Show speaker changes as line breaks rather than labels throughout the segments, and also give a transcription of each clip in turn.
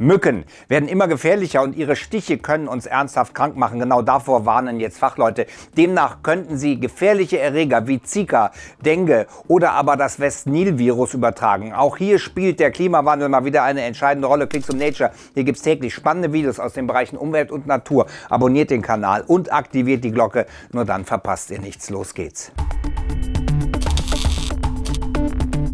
Mücken werden immer gefährlicher und ihre Stiche können uns ernsthaft krank machen. Genau davor warnen jetzt Fachleute. Demnach könnten sie gefährliche Erreger wie Zika, Dengue oder aber das West-Nil-Virus übertragen. Auch hier spielt der Klimawandel mal wieder eine entscheidende Rolle. Klick zum Nature. Hier gibt es täglich spannende Videos aus den Bereichen Umwelt und Natur. Abonniert den Kanal und aktiviert die Glocke. Nur dann verpasst ihr nichts. Los geht's.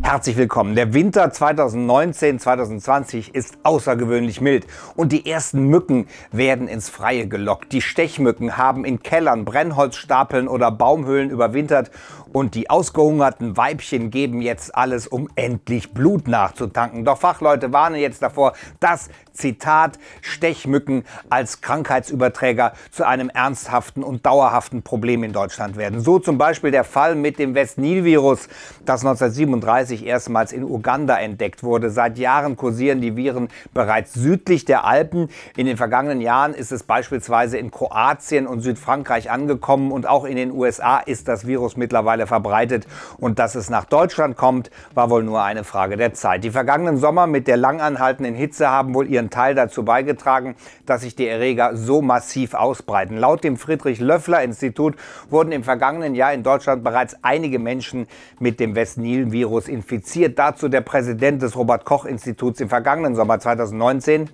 Herzlich willkommen. Der Winter 2019-2020 ist außergewöhnlich mild und die ersten Mücken werden ins Freie gelockt. Die Stechmücken haben in Kellern, Brennholzstapeln oder Baumhöhlen überwintert und die ausgehungerten Weibchen geben jetzt alles, um endlich Blut nachzutanken. Doch Fachleute warnen jetzt davor, dass, Zitat, Stechmücken als Krankheitsüberträger zu einem ernsthaften und dauerhaften Problem in Deutschland werden. So zum Beispiel der Fall mit dem West-Nil-Virus, das 1937 1990 erstmals in Uganda entdeckt wurde. Seit Jahren kursieren die Viren bereits südlich der Alpen. In den vergangenen Jahren ist es beispielsweise in Kroatien und Südfrankreich angekommen und auch in den USA ist das Virus mittlerweile verbreitet. Und dass es nach Deutschland kommt, war wohl nur eine Frage der Zeit. Die vergangenen Sommer mit der langanhaltenden Hitze haben wohl ihren Teil dazu beigetragen, dass sich die Erreger so massiv ausbreiten. Laut dem Friedrich-Löffler-Institut wurden im vergangenen Jahr in Deutschland bereits einige Menschen mit dem West-Nil-Virus infiziert infiziert. Dazu der Präsident des Robert-Koch-Instituts im vergangenen Sommer 2019.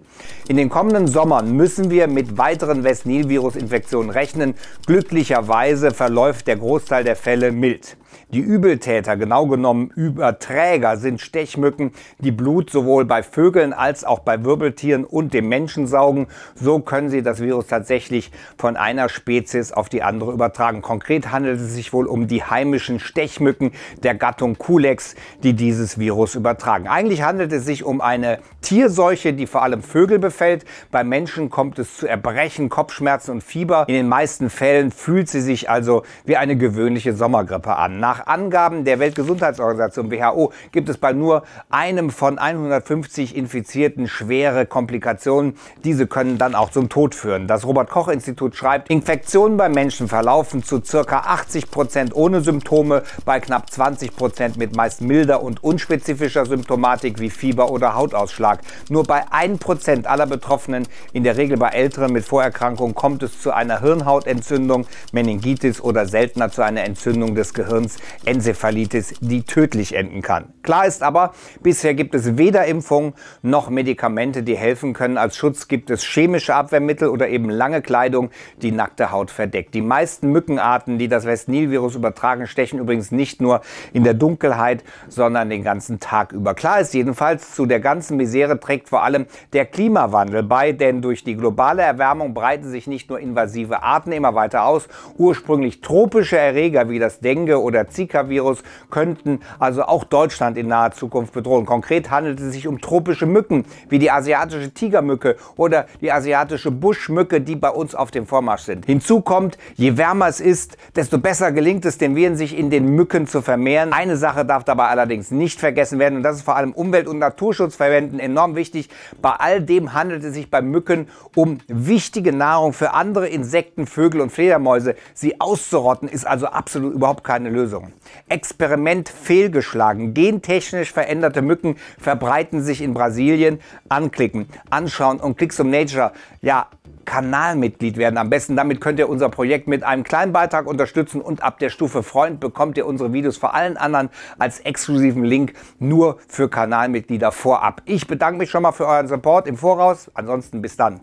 In den kommenden Sommern müssen wir mit weiteren West-Nil-Virus-Infektionen rechnen. Glücklicherweise verläuft der Großteil der Fälle mild. Die Übeltäter, genau genommen Überträger, sind Stechmücken, die Blut sowohl bei Vögeln als auch bei Wirbeltieren und dem Menschen saugen. So können sie das Virus tatsächlich von einer Spezies auf die andere übertragen. Konkret handelt es sich wohl um die heimischen Stechmücken der Gattung Culex, die dieses Virus übertragen. Eigentlich handelt es sich um eine Tierseuche, die vor allem Vögel befällt. Bei Menschen kommt es zu Erbrechen, Kopfschmerzen und Fieber. In den meisten Fällen fühlt sie sich also wie eine gewöhnliche Sommergrippe an. Nach Angaben der Weltgesundheitsorganisation WHO gibt es bei nur einem von 150 Infizierten schwere Komplikationen. Diese können dann auch zum Tod führen. Das Robert-Koch-Institut schreibt, Infektionen bei Menschen verlaufen zu ca. 80 Prozent ohne Symptome, bei knapp 20 Prozent mit meist milder und unspezifischer Symptomatik wie Fieber oder Hautausschlag. Nur bei 1 Prozent aller Betroffenen, in der Regel bei Älteren mit Vorerkrankungen, kommt es zu einer Hirnhautentzündung, Meningitis oder seltener zu einer Entzündung des Gehirns Infektions, Enzephalitis, die tödlich enden kann. Klar ist aber, bisher gibt es weder Impfungen noch Medikamente, die helfen können. Als Schutz gibt es chemische Abwehrmittel oder eben lange Kleidung, die nackte Haut verdeckt. Die meisten Mückenarten, die das west virus übertragen, stechen übrigens nicht nur in der Dunkelheit, sondern den ganzen Tag über. Klar ist jedenfalls, zu der ganzen Misere trägt vor allem der Klimawandel bei, denn durch die globale Erwärmung breiten sich nicht nur invasive Arten immer weiter aus. Ursprünglich tropische Erreger wie das Dengue oder der Zika-Virus könnten also auch Deutschland in naher Zukunft bedrohen. Konkret handelt es sich um tropische Mücken, wie die asiatische Tigermücke oder die asiatische Buschmücke, die bei uns auf dem Vormarsch sind. Hinzu kommt, je wärmer es ist, desto besser gelingt es den Viren, sich in den Mücken zu vermehren. Eine Sache darf dabei allerdings nicht vergessen werden und das ist vor allem Umwelt- und Naturschutzverbänden enorm wichtig. Bei all dem handelt es sich bei Mücken um wichtige Nahrung für andere Insekten, Vögel und Fledermäuse. Sie auszurotten ist also absolut überhaupt keine Lösung. Lösung. Experiment fehlgeschlagen. Gentechnisch veränderte Mücken verbreiten sich in Brasilien. Anklicken, anschauen und Klicks um Nature. Ja, Kanalmitglied werden am besten. Damit könnt ihr unser Projekt mit einem kleinen Beitrag unterstützen und ab der Stufe Freund bekommt ihr unsere Videos vor allen anderen als exklusiven Link nur für Kanalmitglieder vorab. Ich bedanke mich schon mal für euren Support im Voraus. Ansonsten bis dann.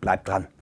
Bleibt dran.